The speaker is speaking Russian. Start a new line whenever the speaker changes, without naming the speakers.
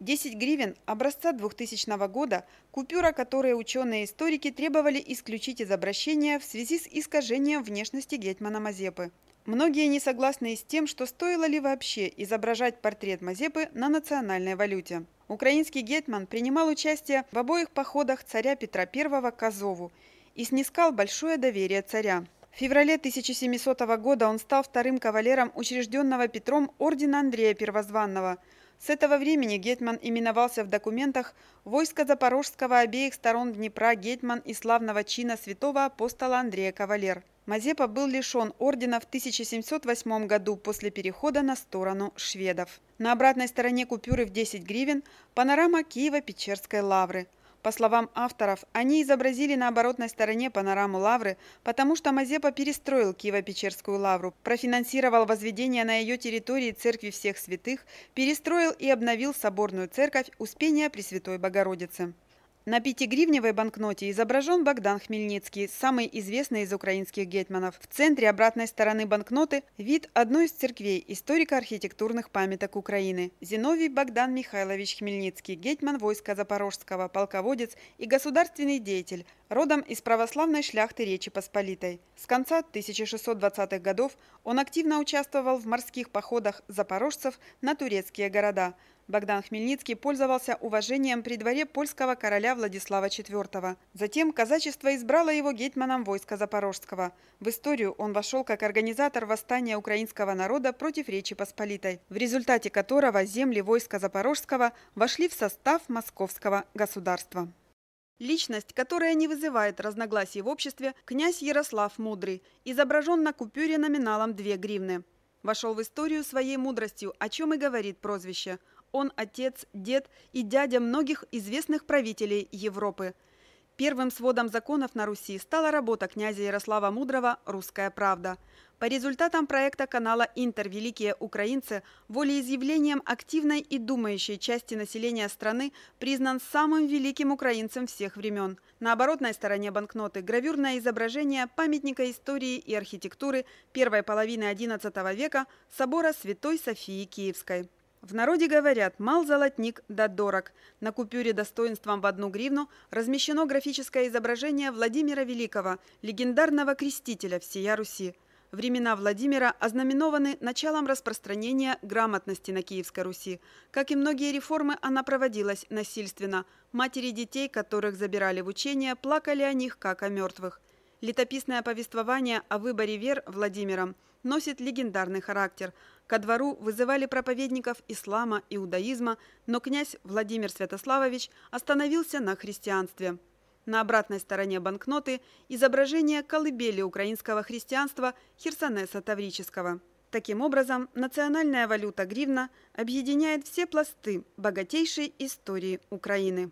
10 гривен – образца 2000 года, купюра, которые ученые-историки требовали исключить из обращения в связи с искажением внешности гетьмана Мазепы. Многие не согласны с тем, что стоило ли вообще изображать портрет Мазепы на национальной валюте. Украинский гетман принимал участие в обоих походах царя Петра I к Азову и снискал большое доверие царя. В феврале 1700 года он стал вторым кавалером учрежденного Петром ордена Андрея Первозванного – с этого времени Гетман именовался в документах «Войско Запорожского обеих сторон Днепра Гетман и славного чина святого апостола Андрея Кавалер». Мазепа был лишен ордена в 1708 году после перехода на сторону шведов. На обратной стороне купюры в 10 гривен – панорама Киева-Печерской лавры – по словам авторов, они изобразили на оборотной стороне панораму лавры, потому что Мазепа перестроил Киево-Печерскую лавру, профинансировал возведение на ее территории церкви всех святых, перестроил и обновил соборную церковь Успения Пресвятой Богородицы. На пятигривневой банкноте изображен Богдан Хмельницкий, самый известный из украинских гетьманов. В центре обратной стороны банкноты вид одной из церквей историко-архитектурных памяток Украины. Зиновий Богдан Михайлович Хмельницкий, гетьман войска Запорожского, полководец и государственный деятель, родом из православной шляхты Речи Посполитой. С конца 1620-х годов он активно участвовал в морских походах запорожцев на турецкие города – Богдан Хмельницкий пользовался уважением при дворе польского короля Владислава IV. Затем казачество избрало его гетманом войска Запорожского. В историю он вошел как организатор восстания украинского народа против Речи Посполитой, в результате которого земли войска Запорожского вошли в состав московского государства. Личность, которая не вызывает разногласий в обществе, князь Ярослав Мудрый, изображен на купюре номиналом 2 гривны. Вошел в историю своей мудростью, о чем и говорит прозвище. Он отец, дед и дядя многих известных правителей Европы – Первым сводом законов на Руси стала работа князя Ярослава Мудрого «Русская правда». По результатам проекта канала «Интер. Великие украинцы» волеизъявлением активной и думающей части населения страны признан самым великим украинцем всех времен. На оборотной стороне банкноты гравюрное изображение памятника истории и архитектуры первой половины XI века собора Святой Софии Киевской. В народе говорят «мал золотник да дорог». На купюре достоинством в одну гривну размещено графическое изображение Владимира Великого, легендарного крестителя всея Руси. Времена Владимира ознаменованы началом распространения грамотности на Киевской Руси. Как и многие реформы, она проводилась насильственно. Матери детей, которых забирали в учение, плакали о них, как о мертвых. Летописное повествование о выборе вер Владимиром носит легендарный характер. Ко двору вызывали проповедников ислама, иудаизма, но князь Владимир Святославович остановился на христианстве. На обратной стороне банкноты изображение колыбели украинского христианства Херсонеса Таврического. Таким образом, национальная валюта гривна объединяет все пласты богатейшей истории Украины.